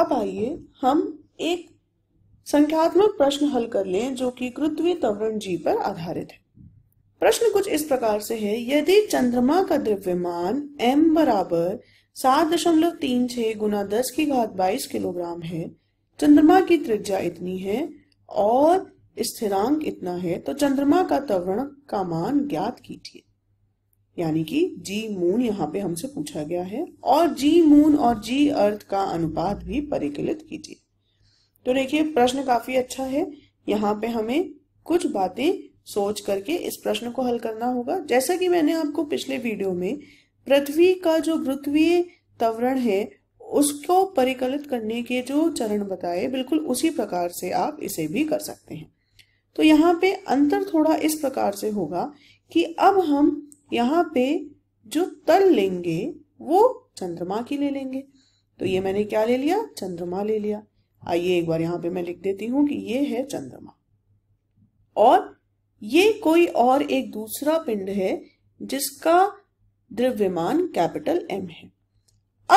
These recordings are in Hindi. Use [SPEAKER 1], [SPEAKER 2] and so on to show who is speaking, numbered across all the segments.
[SPEAKER 1] अब आइए हम एक संख्यात्मक प्रश्न हल कर लें जो कि कृत्वी तवरण जी पर आधारित है प्रश्न कुछ इस प्रकार से है यदि चंद्रमा का द्रव्यमान m बराबर सात दशमलव तीन छह गुना दस की घात बाईस किलोग्राम है चंद्रमा की त्रिज्या इतनी है और स्थिरांक इतना है तो चंद्रमा का त्वरण का मान ज्ञात कीजिए यानी कि जी मून यहाँ पे हमसे पूछा गया है और जी मून और जी अर्थ का अनुपात भी परिकलित कीजिए तो देखिए प्रश्न काफी अच्छा है यहाँ पे हमें कुछ बातें सोच करके इस प्रश्न को हल करना होगा जैसा कि मैंने आपको पिछले वीडियो में पृथ्वी का जो वृत्वीय तवरण है उसको परिकलित करने के जो चरण बताए बिल्कुल उसी प्रकार से आप इसे भी कर सकते हैं तो यहाँ पे अंतर थोड़ा इस प्रकार से होगा कि अब हम यहाँ पे जो तल लेंगे वो चंद्रमा की ले लेंगे तो ये मैंने क्या ले लिया चंद्रमा ले लिया आइए एक बार यहाँ पे मैं लिख देती हूँ कि ये है चंद्रमा और ये कोई और एक दूसरा पिंड है जिसका द्रव्यमान कैपिटल एम है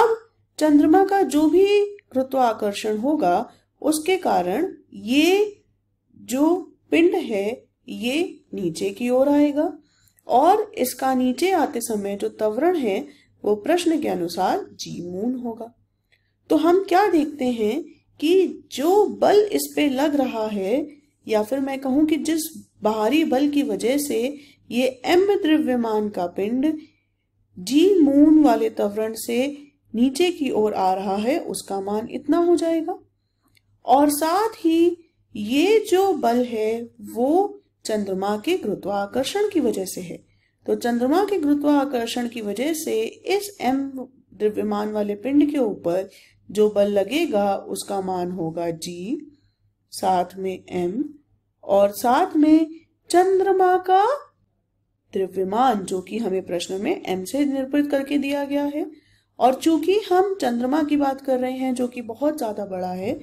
[SPEAKER 1] अब चंद्रमा का जो भी गुरुत्वाकर्षण होगा उसके कारण ये जो पिंड है ये नीचे की ओर आएगा और इसका नीचे आते समय जो तवरण है वो प्रश्न के अनुसार जी मून होगा तो हम क्या देखते हैं कि जो बल इस पे लग रहा है या फिर मैं कहूं कि जिस बाहरी बल की वजह से ये एम द्रव्यमान का पिंड जी मून वाले तवरण से नीचे की ओर आ रहा है उसका मान इतना हो जाएगा और साथ ही ये जो बल है वो चंद्रमा के गुरुत्वाकर्षण की वजह से है तो चंद्रमा के गुरुत्वाकर्षण की वजह से इस एम द्रव्यमान वाले पिंड के ऊपर जो बल लगेगा उसका मान होगा जी साथ में एम और साथ में चंद्रमा का द्रव्यमान जो कि हमें प्रश्न में एम से निरूपित करके दिया गया है और चूंकि हम चंद्रमा की बात कर रहे हैं जो कि बहुत ज्यादा बड़ा है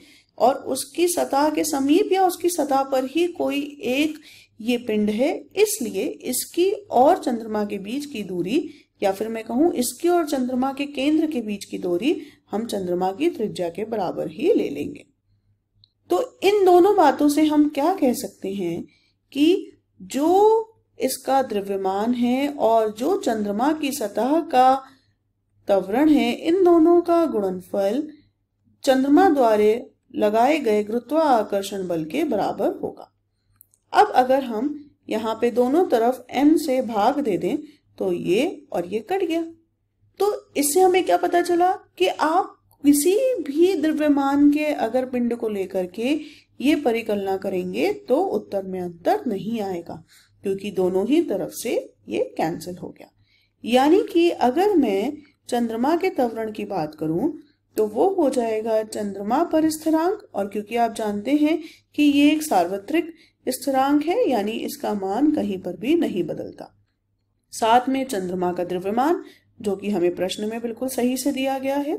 [SPEAKER 1] और उसकी सतह के समीप या उसकी सतह पर ही कोई एक ये पिंड है इसलिए इसकी और चंद्रमा के बीच की दूरी या फिर मैं कहूं इसकी और चंद्रमा के केंद्र के बीच की दूरी हम चंद्रमा की त्रिज्या के बराबर ही ले लेंगे तो इन दोनों बातों से हम क्या कह सकते हैं कि जो इसका द्रव्यमान है और जो चंद्रमा की सतह का तवरण है इन दोनों का गुणनफल चंद्रमा द्वारे लगाए गए गुरुत्वाकर्षण बल के बराबर होगा अब अगर हम यहाँ पे दोनों तरफ एम से भाग दे दें तो ये और ये कट गया तो इससे हमें क्या पता चला कि आप किसी भी द्रव्यमान के अगर पिंड को लेकर के ये परिकलना करेंगे तो उत्तर में अंतर नहीं आएगा क्योंकि दोनों ही तरफ से ये कैंसिल हो गया यानी कि अगर मैं चंद्रमा के तवरण की बात करूं तो वो हो जाएगा चंद्रमा पर स्थिरांक और क्योंकि आप जानते हैं कि ये एक सार्वत्रिक स्थिरांक है यानी इसका मान कहीं पर भी नहीं बदलता साथ में चंद्रमा का द्रव्यमान जो कि हमें प्रश्न में बिल्कुल सही से दिया गया है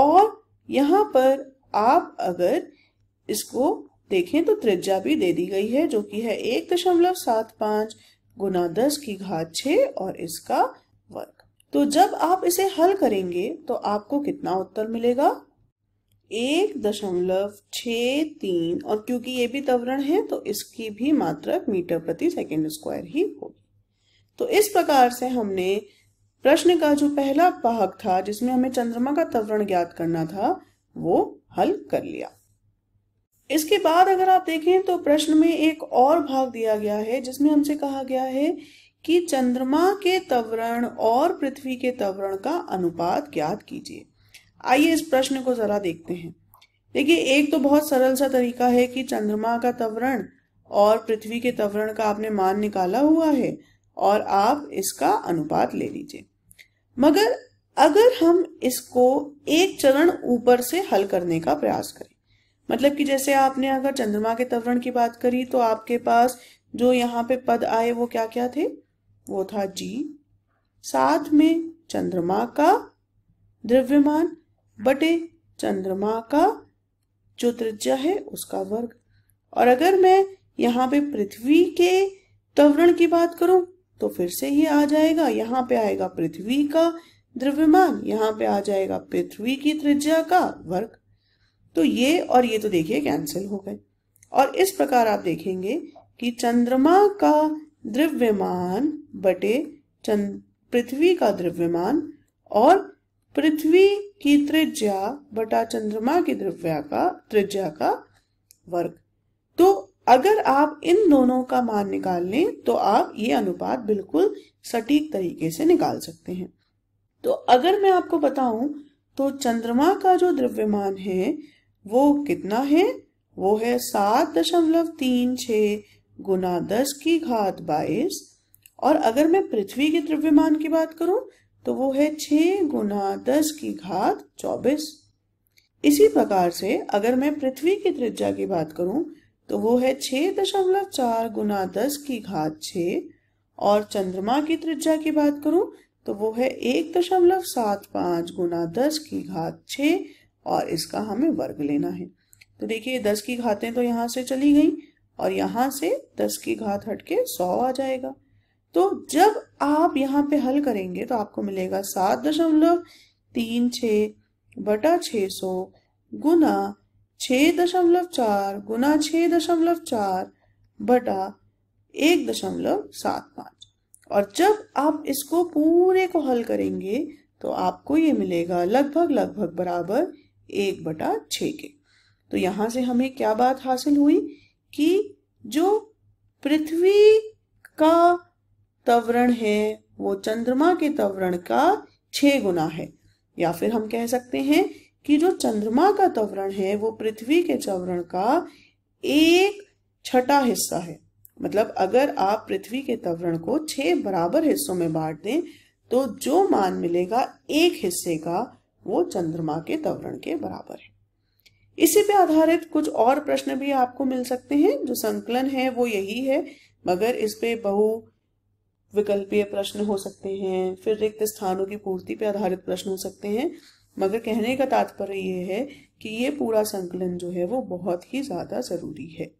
[SPEAKER 1] और यहाँ पर आप अगर इसको देखें तो त्रिज्या भी दे दी गई है जो कि है एक दशमलव सात पांच गुना दस की घात छ और इसका वर्ग तो जब आप इसे हल करेंगे तो आपको कितना उत्तर मिलेगा एक दशमलव छ तीन और क्योंकि ये भी त्वरण है तो इसकी भी मात्रक मीटर प्रति सेकेंड स्क्वायर ही होगी तो इस प्रकार से हमने प्रश्न का जो पहला भाग था जिसमें हमें चंद्रमा का त्वरण ज्ञात करना था वो हल कर लिया इसके बाद अगर आप देखें तो प्रश्न में एक और भाग दिया गया है जिसमें हमसे कहा गया है कि चंद्रमा के त्वरण और पृथ्वी के त्वरण का अनुपात ज्ञात कीजिए आइए इस प्रश्न को जरा देखते हैं देखिए एक तो बहुत सरल सा तरीका है कि चंद्रमा का त्वरण और पृथ्वी के त्वरण का आपने मान निकाला हुआ है और आप इसका अनुपात ले लीजिए मगर अगर हम इसको एक चरण ऊपर से हल करने का प्रयास करें मतलब कि जैसे आपने अगर चंद्रमा के त्वरण की बात करी तो आपके पास जो यहाँ पे पद आए वो क्या क्या थे वो था जी साथ में चंद्रमा का द्रव्यमान बटे चंद्रमा का जो त्रिज्या है उसका वर्ग और अगर मैं यहाँ पे पृथ्वी के त्वरण की बात करूं तो फिर से ये आ जाएगा यहाँ पे आएगा पृथ्वी का द्रव्यमान यहाँ पे आ जाएगा पृथ्वी की त्रिज्या का वर्ग तो ये और ये तो देखिए कैंसिल हो गए और इस प्रकार आप देखेंगे कि चंद्रमा का द्रव्यमान बटे पृथ्वी का द्रव्यमान और पृथ्वी की त्रिज्या बटा चंद्रमा की द्रव्या का त्रिज्या का वर्ग तो अगर आप इन दोनों का मान निकाल लें तो आप ये अनुपात बिल्कुल सटीक तरीके से निकाल सकते हैं तो अगर मैं आपको बताऊं तो चंद्रमा का जो द्रव्यमान है वो कितना है वो है सात दशमलव तीन छ गुना दस की घात बाईस और अगर मैं पृथ्वी के द्रव्यमान की बात करूं तो वो है छ गुना दस की घात चौबीस इसी प्रकार से अगर मैं पृथ्वी की त्रिज्या की बात करूं तो वो है छ दशमलव चार गुना दस की घात छ और चंद्रमा की त्रिज्या की बात करूं तो वो है एक दशमलव सात पांच गुना दस की घात छ और इसका हमें वर्ग लेना है तो देखिए दस की घातें तो यहां से चली गई और यहां से दस की घात हटके सौ आ जाएगा तो जब आप यहाँ पे हल करेंगे तो आपको मिलेगा सात दशमलव तीन छ बटा छ सौ गुना छ दशमलव चार गुना छ दशमलव चार बटा एक दशमलव सात पाँच और जब आप इसको पूरे को हल करेंगे तो आपको ये मिलेगा लगभग लगभग बराबर एक बटा छ के तो यहां से हमें क्या बात हासिल हुई कि जो पृथ्वी का तवरण है वो चंद्रमा के तवरण का छः गुना है या फिर हम कह सकते हैं कि जो चंद्रमा का तवरण है वो पृथ्वी के तवरण का एक छठा हिस्सा है मतलब अगर आप पृथ्वी के तवरण को छह बराबर हिस्सों में बांट दें तो जो मान मिलेगा एक हिस्से का वो चंद्रमा के तवरण के बराबर है इसी पे आधारित कुछ और प्रश्न भी आपको मिल सकते हैं जो संकलन है वो यही है मगर इस पे बहु विकल्पीय प्रश्न हो सकते हैं फिर रिक्त स्थानों की पूर्ति पर आधारित प्रश्न हो सकते हैं मगर कहने का तात्पर्य यह है कि ये पूरा संकलन जो है वो बहुत ही ज़्यादा ज़रूरी है